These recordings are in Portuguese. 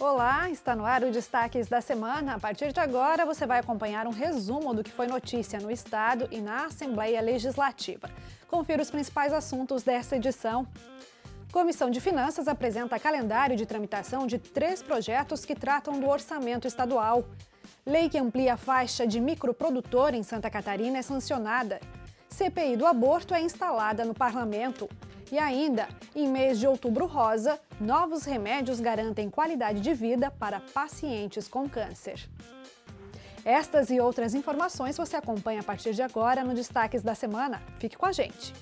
Olá, está no ar o Destaques da Semana. A partir de agora, você vai acompanhar um resumo do que foi notícia no Estado e na Assembleia Legislativa. Confira os principais assuntos desta edição. Comissão de Finanças apresenta calendário de tramitação de três projetos que tratam do orçamento estadual. Lei que amplia a faixa de microprodutor em Santa Catarina é sancionada. CPI do aborto é instalada no parlamento. E ainda, em mês de outubro rosa, novos remédios garantem qualidade de vida para pacientes com câncer. Estas e outras informações você acompanha a partir de agora no Destaques da Semana. Fique com a gente!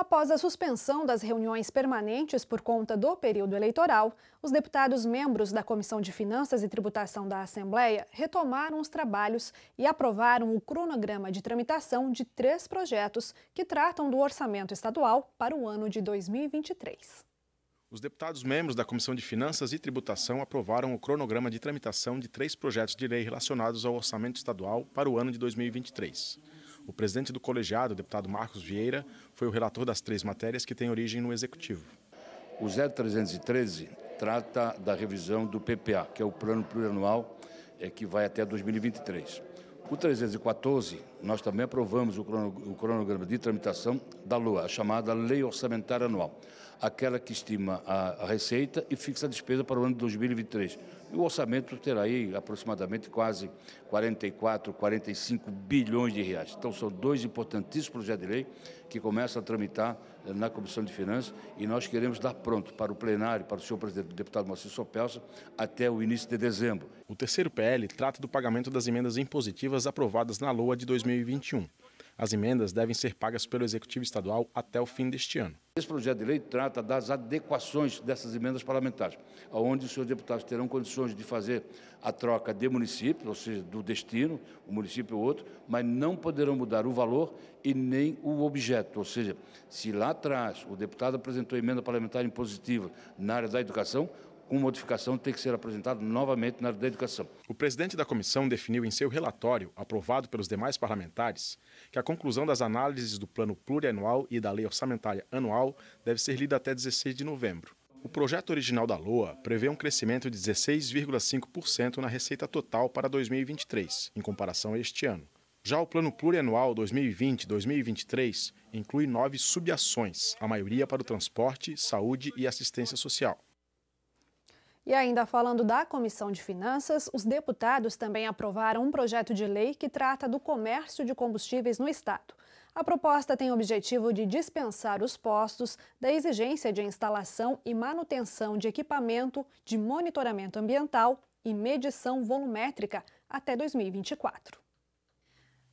Após a suspensão das reuniões permanentes por conta do período eleitoral, os deputados membros da Comissão de Finanças e Tributação da Assembleia retomaram os trabalhos e aprovaram o cronograma de tramitação de três projetos que tratam do orçamento estadual para o ano de 2023. Os deputados membros da Comissão de Finanças e Tributação aprovaram o cronograma de tramitação de três projetos de lei relacionados ao orçamento estadual para o ano de 2023. O presidente do colegiado, o deputado Marcos Vieira, foi o relator das três matérias que têm origem no Executivo. O 0313 trata da revisão do PPA, que é o Plano Plurianual é, que vai até 2023. O 314, nós também aprovamos o cronograma de tramitação da LOA, a chamada Lei Orçamentária Anual aquela que estima a receita e fixa a despesa para o ano de 2023. E o orçamento terá aí aproximadamente quase 44, 45 bilhões de reais. Então são dois importantíssimos projetos de lei que começam a tramitar eh, na Comissão de Finanças e nós queremos dar pronto para o plenário, para o senhor presidente, deputado Márcio Sopelsa, até o início de dezembro. O terceiro PL trata do pagamento das emendas impositivas aprovadas na LOA de 2021. As emendas devem ser pagas pelo Executivo Estadual até o fim deste ano. Esse projeto de lei trata das adequações dessas emendas parlamentares, onde os seus deputados terão condições de fazer a troca de municípios, ou seja, do destino, um município ou outro, mas não poderão mudar o valor e nem o objeto. Ou seja, se lá atrás o deputado apresentou emenda parlamentar impositiva na área da educação, com modificação, tem que ser apresentado novamente na área da educação. O presidente da comissão definiu em seu relatório, aprovado pelos demais parlamentares, que a conclusão das análises do plano plurianual e da lei orçamentária anual deve ser lida até 16 de novembro. O projeto original da LOA prevê um crescimento de 16,5% na receita total para 2023, em comparação a este ano. Já o Plano Plurianual 2020-2023 inclui nove subações, a maioria para o transporte, saúde e assistência social. E ainda falando da Comissão de Finanças, os deputados também aprovaram um projeto de lei que trata do comércio de combustíveis no Estado. A proposta tem o objetivo de dispensar os postos da exigência de instalação e manutenção de equipamento de monitoramento ambiental e medição volumétrica até 2024.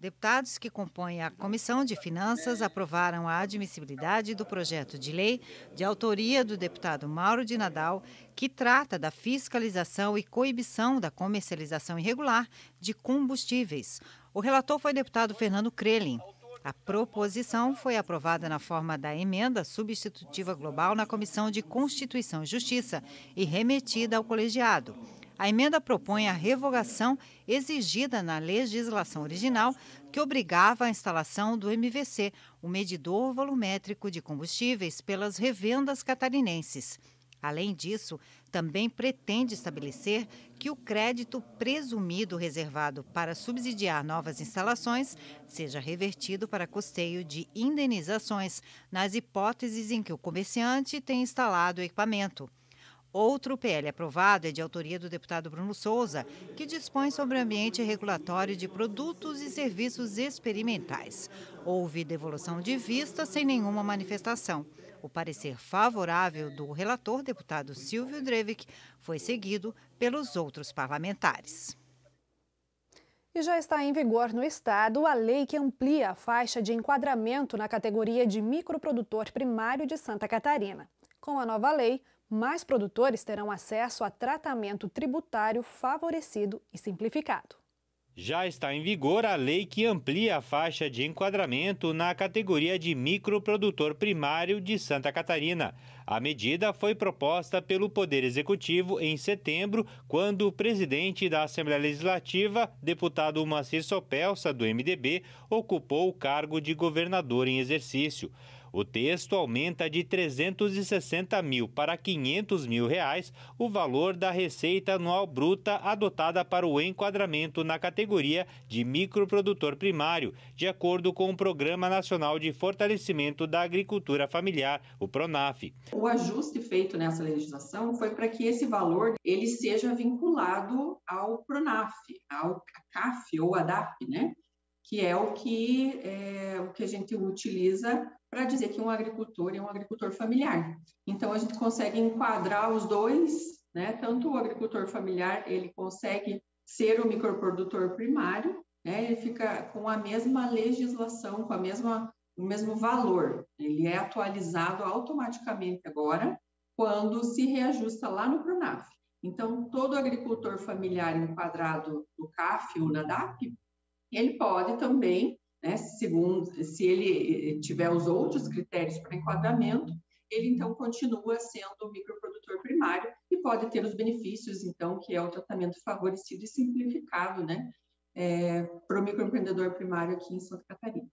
Deputados que compõem a Comissão de Finanças aprovaram a admissibilidade do projeto de lei de autoria do deputado Mauro de Nadal, que trata da fiscalização e coibição da comercialização irregular de combustíveis. O relator foi o deputado Fernando Crelin. A proposição foi aprovada na forma da emenda substitutiva global na Comissão de Constituição e Justiça e remetida ao colegiado. A emenda propõe a revogação exigida na legislação original, que obrigava a instalação do MVC, o medidor volumétrico de combustíveis, pelas revendas catarinenses. Além disso, também pretende estabelecer que o crédito presumido reservado para subsidiar novas instalações seja revertido para custeio de indenizações nas hipóteses em que o comerciante tem instalado o equipamento. Outro PL aprovado é de autoria do deputado Bruno Souza, que dispõe sobre o ambiente regulatório de produtos e serviços experimentais. Houve devolução de vista sem nenhuma manifestação. O parecer favorável do relator, deputado Silvio Drevic, foi seguido pelos outros parlamentares. E já está em vigor no Estado a lei que amplia a faixa de enquadramento na categoria de microprodutor primário de Santa Catarina. Com a nova lei, mais produtores terão acesso a tratamento tributário favorecido e simplificado. Já está em vigor a lei que amplia a faixa de enquadramento na categoria de microprodutor primário de Santa Catarina. A medida foi proposta pelo Poder Executivo em setembro, quando o presidente da Assembleia Legislativa, deputado Macir Sopelsa, do MDB, ocupou o cargo de governador em exercício. O texto aumenta de 360 mil para 500 mil reais o valor da receita anual bruta adotada para o enquadramento na categoria de microprodutor primário, de acordo com o Programa Nacional de Fortalecimento da Agricultura Familiar, o Pronaf. O ajuste feito nessa legislação foi para que esse valor ele seja vinculado ao Pronaf, ao CAF ou ADAP, né? Que é o que é, o que a gente utiliza para dizer que um agricultor é um agricultor familiar. Então, a gente consegue enquadrar os dois, né? Tanto o agricultor familiar, ele consegue ser o microprodutor primário, né? Ele fica com a mesma legislação, com a mesma, o mesmo valor. Ele é atualizado automaticamente agora, quando se reajusta lá no PRONAF. Então, todo agricultor familiar enquadrado no CAF ou na DAP, ele pode também né? Segundo, se ele eh, tiver os outros critérios para enquadramento, ele então continua sendo o microprodutor primário e pode ter os benefícios, então, que é o tratamento favorecido e simplificado, né, é, para o microempreendedor primário aqui em Santa Catarina.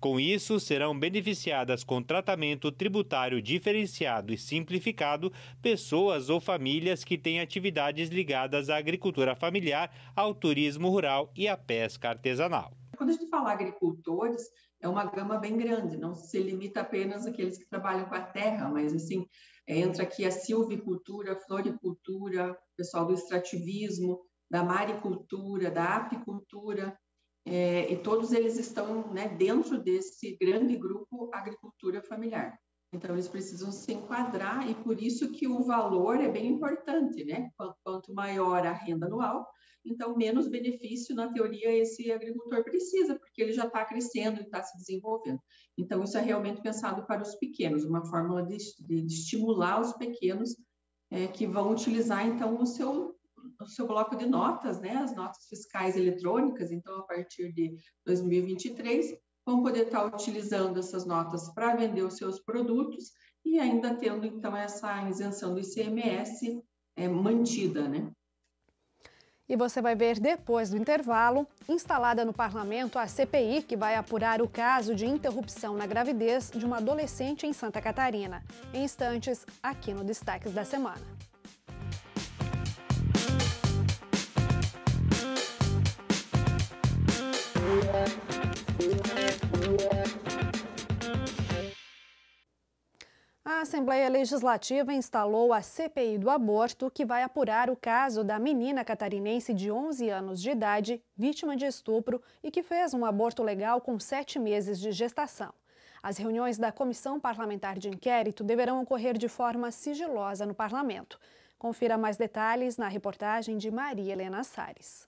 Com isso, serão beneficiadas com tratamento tributário diferenciado e simplificado pessoas ou famílias que têm atividades ligadas à agricultura familiar, ao turismo rural e à pesca artesanal. Quando a gente fala agricultores, é uma gama bem grande, não se limita apenas àqueles que trabalham com a terra, mas assim, é, entra aqui a silvicultura, a floricultura, o pessoal do extrativismo, da maricultura, da apicultura, é, e todos eles estão né, dentro desse grande grupo agricultura familiar. Então, eles precisam se enquadrar e por isso que o valor é bem importante, né? Quanto maior a renda anual, então menos benefício, na teoria, esse agricultor precisa, porque ele já está crescendo e está se desenvolvendo. Então, isso é realmente pensado para os pequenos, uma fórmula de, de estimular os pequenos é, que vão utilizar, então, o seu, o seu bloco de notas, né, as notas fiscais eletrônicas. Então, a partir de 2023, vão poder estar tá utilizando essas notas para vender os seus produtos e ainda tendo, então, essa isenção do ICMS é, mantida, né? E você vai ver depois do intervalo, instalada no parlamento, a CPI que vai apurar o caso de interrupção na gravidez de uma adolescente em Santa Catarina. Em instantes, aqui no Destaques da Semana. Yeah. A Assembleia Legislativa instalou a CPI do aborto, que vai apurar o caso da menina catarinense de 11 anos de idade, vítima de estupro e que fez um aborto legal com sete meses de gestação. As reuniões da Comissão Parlamentar de Inquérito deverão ocorrer de forma sigilosa no parlamento. Confira mais detalhes na reportagem de Maria Helena Sares.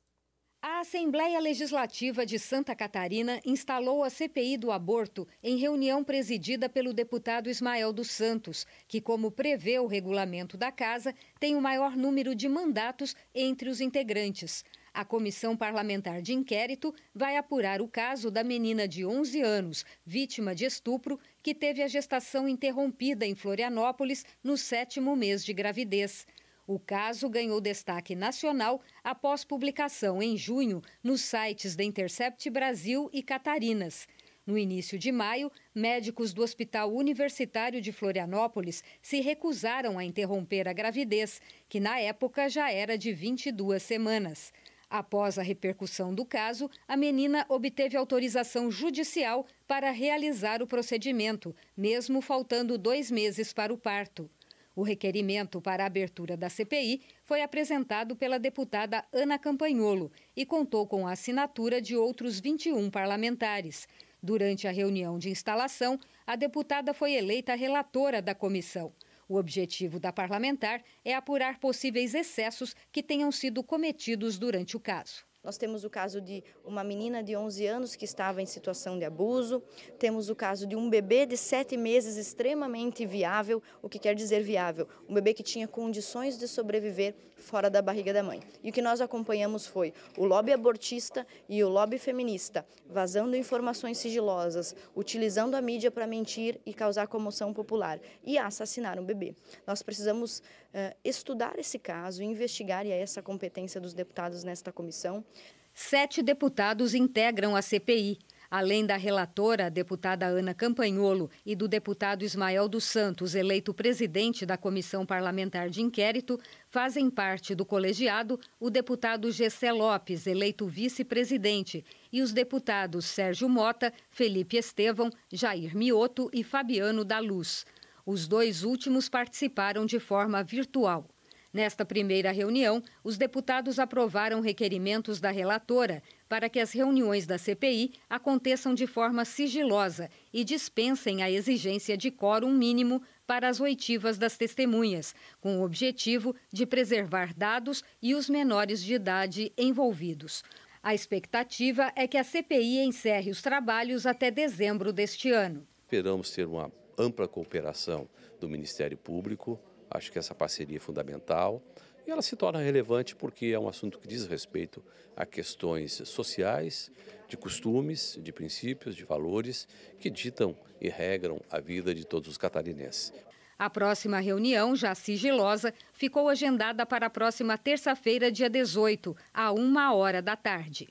A Assembleia Legislativa de Santa Catarina instalou a CPI do aborto em reunião presidida pelo deputado Ismael dos Santos, que, como prevê o regulamento da casa, tem o maior número de mandatos entre os integrantes. A comissão parlamentar de inquérito vai apurar o caso da menina de 11 anos, vítima de estupro, que teve a gestação interrompida em Florianópolis no sétimo mês de gravidez. O caso ganhou destaque nacional após publicação em junho nos sites da Intercept Brasil e Catarinas. No início de maio, médicos do Hospital Universitário de Florianópolis se recusaram a interromper a gravidez, que na época já era de 22 semanas. Após a repercussão do caso, a menina obteve autorização judicial para realizar o procedimento, mesmo faltando dois meses para o parto. O requerimento para a abertura da CPI foi apresentado pela deputada Ana Campanholo e contou com a assinatura de outros 21 parlamentares. Durante a reunião de instalação, a deputada foi eleita relatora da comissão. O objetivo da parlamentar é apurar possíveis excessos que tenham sido cometidos durante o caso. Nós temos o caso de uma menina de 11 anos que estava em situação de abuso, temos o caso de um bebê de 7 meses extremamente viável, o que quer dizer viável, um bebê que tinha condições de sobreviver fora da barriga da mãe. E o que nós acompanhamos foi o lobby abortista e o lobby feminista vazando informações sigilosas, utilizando a mídia para mentir e causar comoção popular e assassinar um bebê. Nós precisamos uh, estudar esse caso, investigar e é essa a competência dos deputados nesta comissão Sete deputados integram a CPI. Além da relatora, a deputada Ana Campanholo, e do deputado Ismael dos Santos, eleito presidente da Comissão Parlamentar de Inquérito, fazem parte do colegiado o deputado Gessé Lopes, eleito vice-presidente, e os deputados Sérgio Mota, Felipe Estevão, Jair Mioto e Fabiano da Luz. Os dois últimos participaram de forma virtual. Nesta primeira reunião, os deputados aprovaram requerimentos da relatora para que as reuniões da CPI aconteçam de forma sigilosa e dispensem a exigência de quórum mínimo para as oitivas das testemunhas, com o objetivo de preservar dados e os menores de idade envolvidos. A expectativa é que a CPI encerre os trabalhos até dezembro deste ano. Esperamos ter uma ampla cooperação do Ministério Público, Acho que essa parceria é fundamental e ela se torna relevante porque é um assunto que diz respeito a questões sociais, de costumes, de princípios, de valores que ditam e regram a vida de todos os catarinenses. A próxima reunião, já sigilosa, ficou agendada para a próxima terça-feira, dia 18, a uma hora da tarde.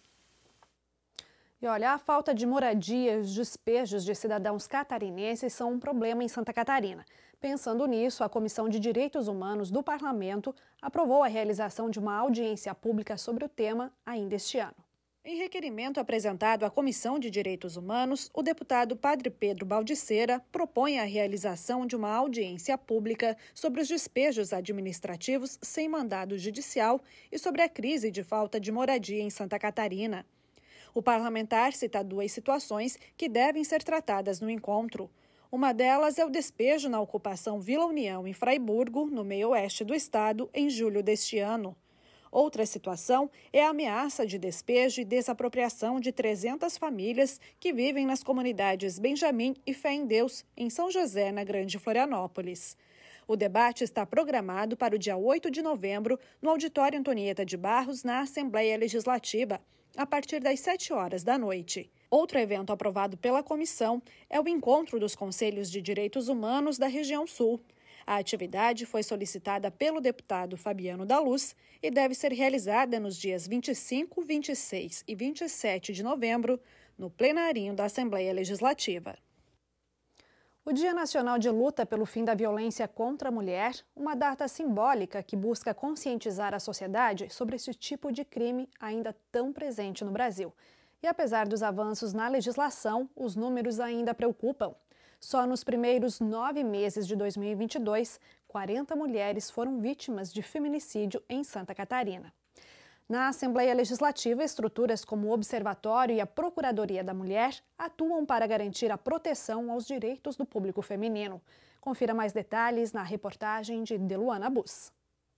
E olha, a falta de moradia e os despejos de cidadãos catarinenses são um problema em Santa Catarina. Pensando nisso, a Comissão de Direitos Humanos do Parlamento aprovou a realização de uma audiência pública sobre o tema ainda este ano. Em requerimento apresentado à Comissão de Direitos Humanos, o deputado Padre Pedro Baldiceira propõe a realização de uma audiência pública sobre os despejos administrativos sem mandado judicial e sobre a crise de falta de moradia em Santa Catarina. O parlamentar cita duas situações que devem ser tratadas no encontro: uma delas é o despejo na ocupação Vila União, em Fraiburgo, no meio-oeste do estado, em julho deste ano. Outra situação é a ameaça de despejo e desapropriação de 300 famílias que vivem nas comunidades Benjamim e Fé em Deus, em São José, na Grande Florianópolis. O debate está programado para o dia 8 de novembro, no Auditório Antonieta de Barros, na Assembleia Legislativa, a partir das 7 horas da noite. Outro evento aprovado pela comissão é o encontro dos Conselhos de Direitos Humanos da região Sul. A atividade foi solicitada pelo deputado Fabiano da Luz e deve ser realizada nos dias 25, 26 e 27 de novembro, no plenarinho da Assembleia Legislativa. O Dia Nacional de Luta pelo Fim da Violência contra a Mulher, uma data simbólica que busca conscientizar a sociedade sobre esse tipo de crime ainda tão presente no Brasil. E apesar dos avanços na legislação, os números ainda preocupam. Só nos primeiros nove meses de 2022, 40 mulheres foram vítimas de feminicídio em Santa Catarina. Na Assembleia Legislativa, estruturas como o Observatório e a Procuradoria da Mulher atuam para garantir a proteção aos direitos do público feminino. Confira mais detalhes na reportagem de Deluana Bus.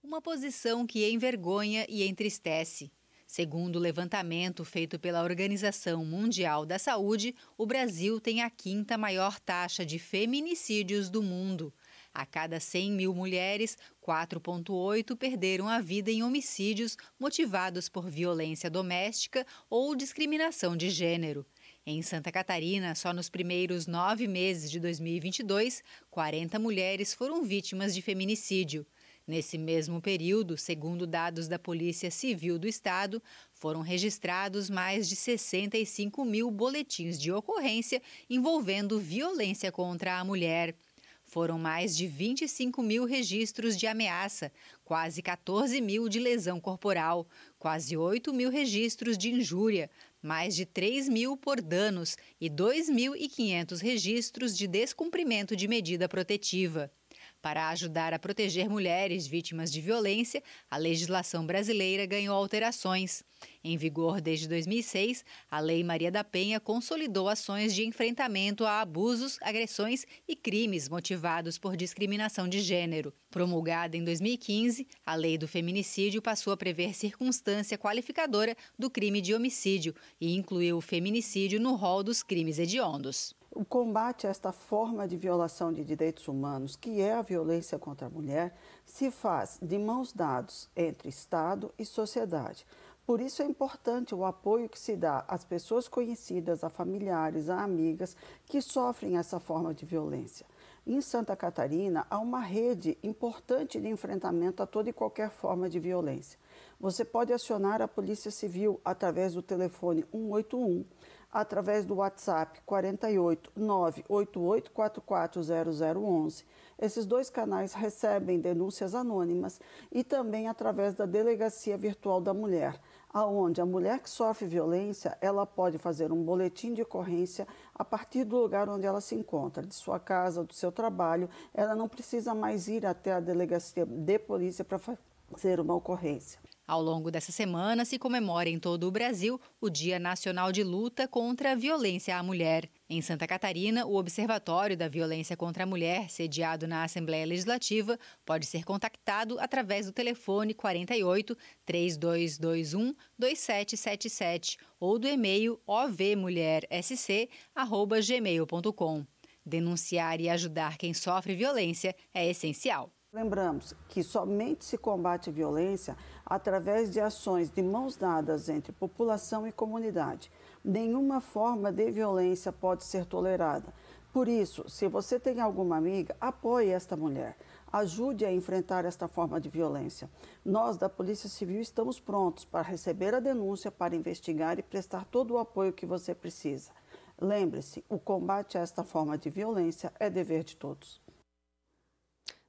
Uma posição que envergonha e entristece. Segundo o levantamento feito pela Organização Mundial da Saúde, o Brasil tem a quinta maior taxa de feminicídios do mundo. A cada 100 mil mulheres, 4,8 perderam a vida em homicídios motivados por violência doméstica ou discriminação de gênero. Em Santa Catarina, só nos primeiros nove meses de 2022, 40 mulheres foram vítimas de feminicídio. Nesse mesmo período, segundo dados da Polícia Civil do Estado, foram registrados mais de 65 mil boletins de ocorrência envolvendo violência contra a mulher. Foram mais de 25 mil registros de ameaça, quase 14 mil de lesão corporal, quase 8 mil registros de injúria, mais de 3 mil por danos e 2.500 registros de descumprimento de medida protetiva. Para ajudar a proteger mulheres vítimas de violência, a legislação brasileira ganhou alterações. Em vigor desde 2006, a Lei Maria da Penha consolidou ações de enfrentamento a abusos, agressões e crimes motivados por discriminação de gênero. Promulgada em 2015, a Lei do Feminicídio passou a prever circunstância qualificadora do crime de homicídio e incluiu o feminicídio no rol dos crimes hediondos o combate a esta forma de violação de direitos humanos, que é a violência contra a mulher, se faz de mãos dadas entre Estado e sociedade. Por isso é importante o apoio que se dá às pessoas conhecidas, a familiares, a amigas que sofrem essa forma de violência. Em Santa Catarina, há uma rede importante de enfrentamento a toda e qualquer forma de violência. Você pode acionar a Polícia Civil através do telefone 181 através do WhatsApp 48 Esses dois canais recebem denúncias anônimas e também através da Delegacia Virtual da Mulher, aonde a mulher que sofre violência, ela pode fazer um boletim de ocorrência a partir do lugar onde ela se encontra, de sua casa, do seu trabalho. Ela não precisa mais ir até a delegacia de polícia para fazer uma ocorrência. Ao longo dessa semana, se comemora em todo o Brasil o Dia Nacional de Luta contra a Violência à Mulher. Em Santa Catarina, o Observatório da Violência contra a Mulher, sediado na Assembleia Legislativa, pode ser contactado através do telefone 48 3221 2777 ou do e-mail ovmulhersc@gmail.com. Denunciar e ajudar quem sofre violência é essencial. Lembramos que somente se combate violência através de ações de mãos dadas entre população e comunidade. Nenhuma forma de violência pode ser tolerada. Por isso, se você tem alguma amiga, apoie esta mulher. Ajude a enfrentar esta forma de violência. Nós, da Polícia Civil, estamos prontos para receber a denúncia, para investigar e prestar todo o apoio que você precisa. Lembre-se: o combate a esta forma de violência é dever de todos.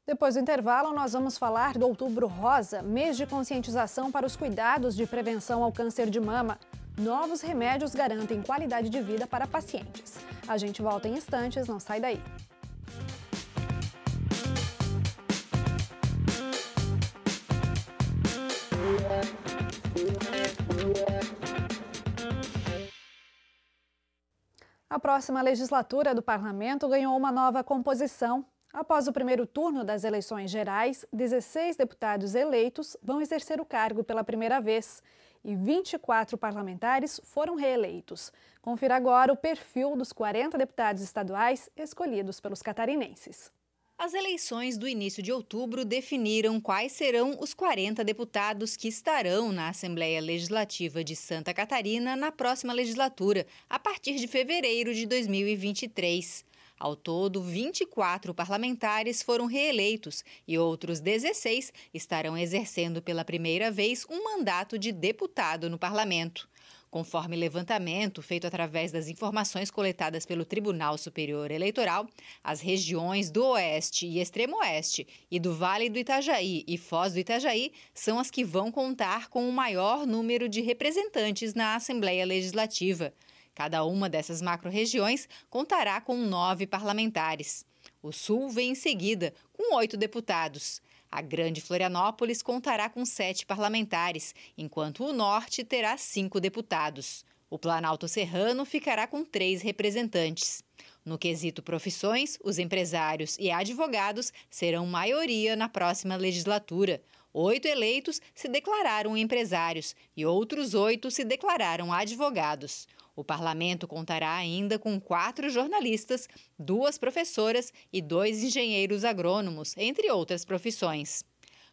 Depois do intervalo, nós vamos falar do Outubro Rosa, mês de conscientização para os cuidados de prevenção ao câncer de mama. Novos remédios garantem qualidade de vida para pacientes. A gente volta em instantes, não sai daí. A próxima legislatura do parlamento ganhou uma nova composição. Após o primeiro turno das eleições gerais, 16 deputados eleitos vão exercer o cargo pela primeira vez e 24 parlamentares foram reeleitos. Confira agora o perfil dos 40 deputados estaduais escolhidos pelos catarinenses. As eleições do início de outubro definiram quais serão os 40 deputados que estarão na Assembleia Legislativa de Santa Catarina na próxima legislatura, a partir de fevereiro de 2023. Ao todo, 24 parlamentares foram reeleitos e outros 16 estarão exercendo pela primeira vez um mandato de deputado no parlamento. Conforme levantamento feito através das informações coletadas pelo Tribunal Superior Eleitoral, as regiões do Oeste e Extremo Oeste e do Vale do Itajaí e Foz do Itajaí são as que vão contar com o maior número de representantes na Assembleia Legislativa. Cada uma dessas macro-regiões contará com nove parlamentares. O Sul vem em seguida, com oito deputados. A Grande Florianópolis contará com sete parlamentares, enquanto o Norte terá cinco deputados. O Planalto Serrano ficará com três representantes. No quesito profissões, os empresários e advogados serão maioria na próxima legislatura. Oito eleitos se declararam empresários e outros oito se declararam advogados. O parlamento contará ainda com quatro jornalistas, duas professoras e dois engenheiros agrônomos, entre outras profissões.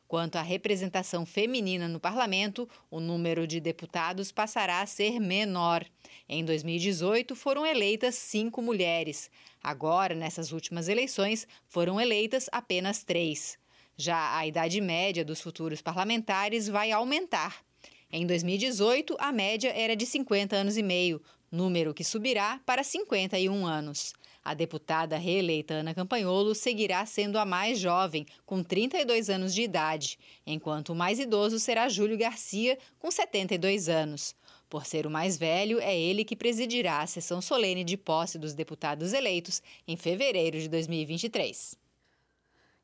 Quanto à representação feminina no parlamento, o número de deputados passará a ser menor. Em 2018, foram eleitas cinco mulheres. Agora, nessas últimas eleições, foram eleitas apenas três. Já a idade média dos futuros parlamentares vai aumentar. Em 2018, a média era de 50 anos e meio, número que subirá para 51 anos. A deputada reeleita Ana Campanholo seguirá sendo a mais jovem, com 32 anos de idade, enquanto o mais idoso será Júlio Garcia, com 72 anos. Por ser o mais velho, é ele que presidirá a sessão solene de posse dos deputados eleitos em fevereiro de 2023.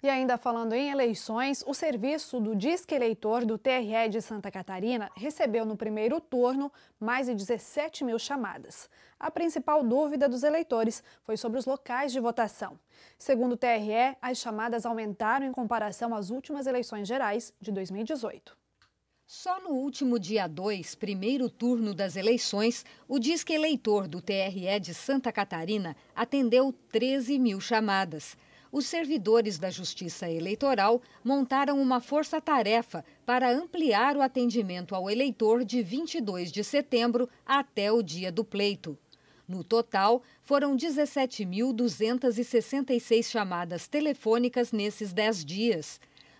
E ainda falando em eleições, o serviço do Disque Eleitor do TRE de Santa Catarina recebeu no primeiro turno mais de 17 mil chamadas. A principal dúvida dos eleitores foi sobre os locais de votação. Segundo o TRE, as chamadas aumentaram em comparação às últimas eleições gerais de 2018. Só no último dia 2, primeiro turno das eleições, o Disque Eleitor do TRE de Santa Catarina atendeu 13 mil chamadas os servidores da Justiça Eleitoral montaram uma força-tarefa para ampliar o atendimento ao eleitor de 22 de setembro até o dia do pleito. No total, foram 17.266 chamadas telefônicas nesses 10 dias.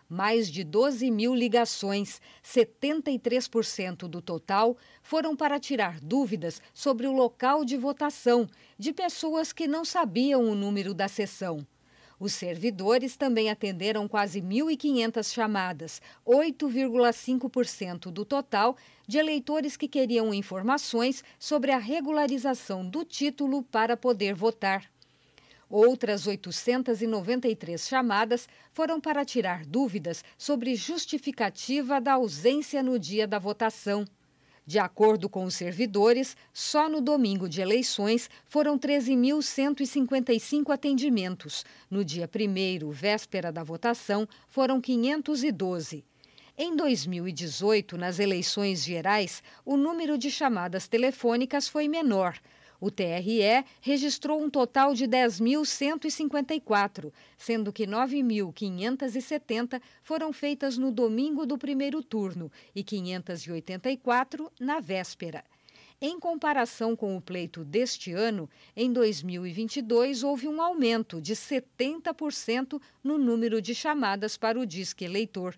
Mais de 12 mil ligações, 73% do total, foram para tirar dúvidas sobre o local de votação de pessoas que não sabiam o número da sessão. Os servidores também atenderam quase 1.500 chamadas, 8,5% do total de eleitores que queriam informações sobre a regularização do título para poder votar. Outras 893 chamadas foram para tirar dúvidas sobre justificativa da ausência no dia da votação. De acordo com os servidores, só no domingo de eleições foram 13.155 atendimentos. No dia 1, véspera da votação, foram 512. Em 2018, nas eleições gerais, o número de chamadas telefônicas foi menor, o TRE registrou um total de 10.154, sendo que 9.570 foram feitas no domingo do primeiro turno e 584 na véspera. Em comparação com o pleito deste ano, em 2022 houve um aumento de 70% no número de chamadas para o Disque Eleitor.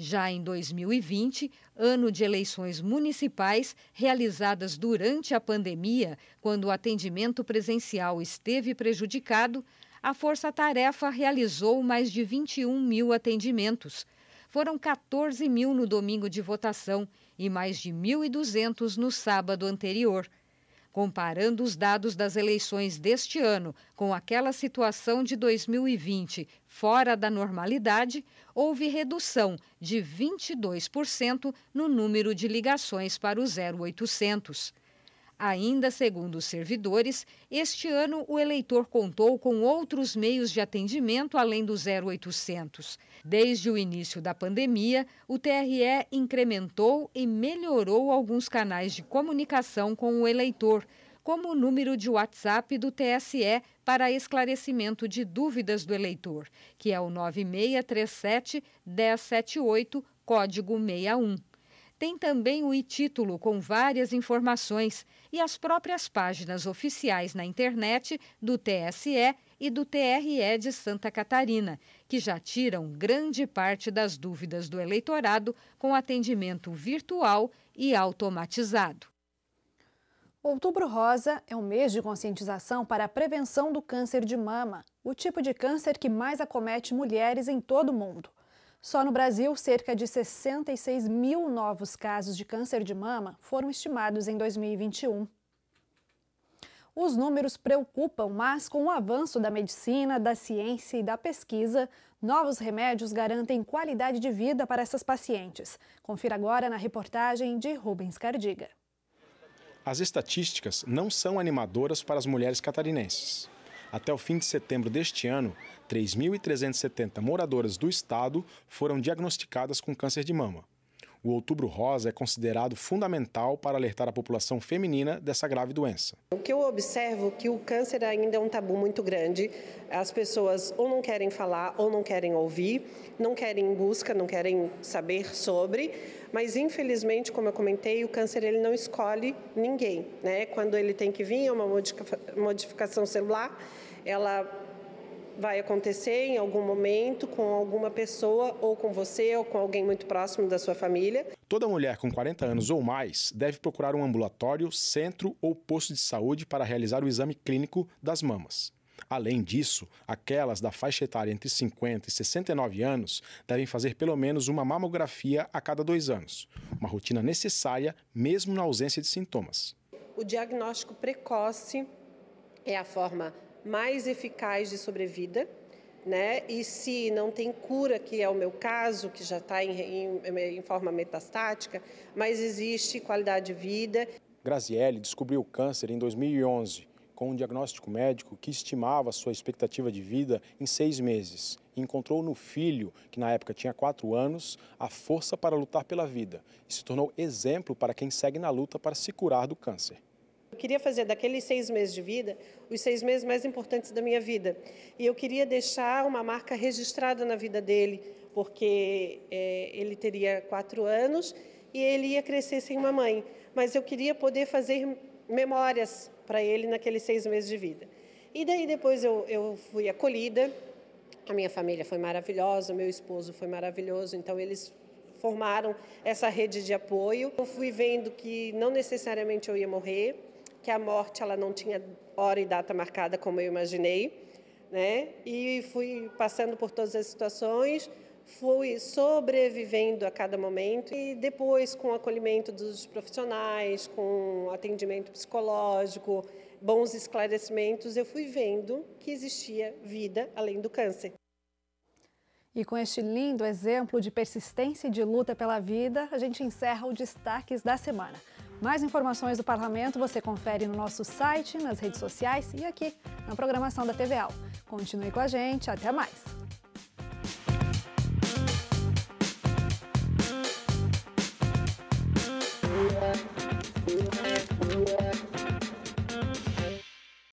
Já em 2020, ano de eleições municipais realizadas durante a pandemia, quando o atendimento presencial esteve prejudicado, a Força Tarefa realizou mais de 21 mil atendimentos. Foram 14 mil no domingo de votação e mais de 1.200 no sábado anterior comparando os dados das eleições deste ano com aquela situação de 2020 fora da normalidade, houve redução de 22% no número de ligações para o 0800. Ainda segundo os servidores, este ano o eleitor contou com outros meios de atendimento além do 0800. Desde o início da pandemia, o TRE incrementou e melhorou alguns canais de comunicação com o eleitor, como o número de WhatsApp do TSE para esclarecimento de dúvidas do eleitor, que é o 9637 1078, código 61. Tem também o e-título com várias informações e as próprias páginas oficiais na internet do TSE e do TRE de Santa Catarina, que já tiram grande parte das dúvidas do eleitorado com atendimento virtual e automatizado. Outubro Rosa é o mês de conscientização para a prevenção do câncer de mama, o tipo de câncer que mais acomete mulheres em todo o mundo. Só no Brasil, cerca de 66 mil novos casos de câncer de mama foram estimados em 2021. Os números preocupam, mas com o avanço da medicina, da ciência e da pesquisa, novos remédios garantem qualidade de vida para essas pacientes. Confira agora na reportagem de Rubens Cardiga. As estatísticas não são animadoras para as mulheres catarinenses. Até o fim de setembro deste ano, 3.370 moradoras do estado foram diagnosticadas com câncer de mama. O Outubro Rosa é considerado fundamental para alertar a população feminina dessa grave doença. O que eu observo é que o câncer ainda é um tabu muito grande. As pessoas ou não querem falar ou não querem ouvir, não querem em busca, não querem saber sobre. Mas infelizmente, como eu comentei, o câncer ele não escolhe ninguém, né? Quando ele tem que vir é uma modificação celular, ela vai acontecer em algum momento com alguma pessoa, ou com você, ou com alguém muito próximo da sua família. Toda mulher com 40 anos ou mais deve procurar um ambulatório, centro ou posto de saúde para realizar o exame clínico das mamas. Além disso, aquelas da faixa etária entre 50 e 69 anos devem fazer pelo menos uma mamografia a cada dois anos, uma rotina necessária mesmo na ausência de sintomas. O diagnóstico precoce é a forma mais eficaz de sobrevida. Né? E se não tem cura, que é o meu caso, que já está em, em, em forma metastática, mas existe qualidade de vida. Graziele descobriu o câncer em 2011 com um diagnóstico médico que estimava sua expectativa de vida em seis meses. encontrou no filho, que na época tinha quatro anos, a força para lutar pela vida e se tornou exemplo para quem segue na luta para se curar do câncer. Eu queria fazer daqueles seis meses de vida os seis meses mais importantes da minha vida. E eu queria deixar uma marca registrada na vida dele, porque é, ele teria quatro anos e ele ia crescer sem uma mãe. Mas eu queria poder fazer memórias para ele naqueles seis meses de vida. E daí depois eu, eu fui acolhida, a minha família foi maravilhosa, meu esposo foi maravilhoso, então eles formaram essa rede de apoio. Eu fui vendo que não necessariamente eu ia morrer, que a morte ela não tinha hora e data marcada como eu imaginei, né? E fui passando por todas as situações, fui sobrevivendo a cada momento e depois com o acolhimento dos profissionais, com atendimento psicológico, bons esclarecimentos, eu fui vendo que existia vida além do câncer. E com este lindo exemplo de persistência e de luta pela vida, a gente encerra o Destaques da Semana. Mais informações do parlamento você confere no nosso site, nas redes sociais e aqui na programação da TVA. Continue com a gente, até mais!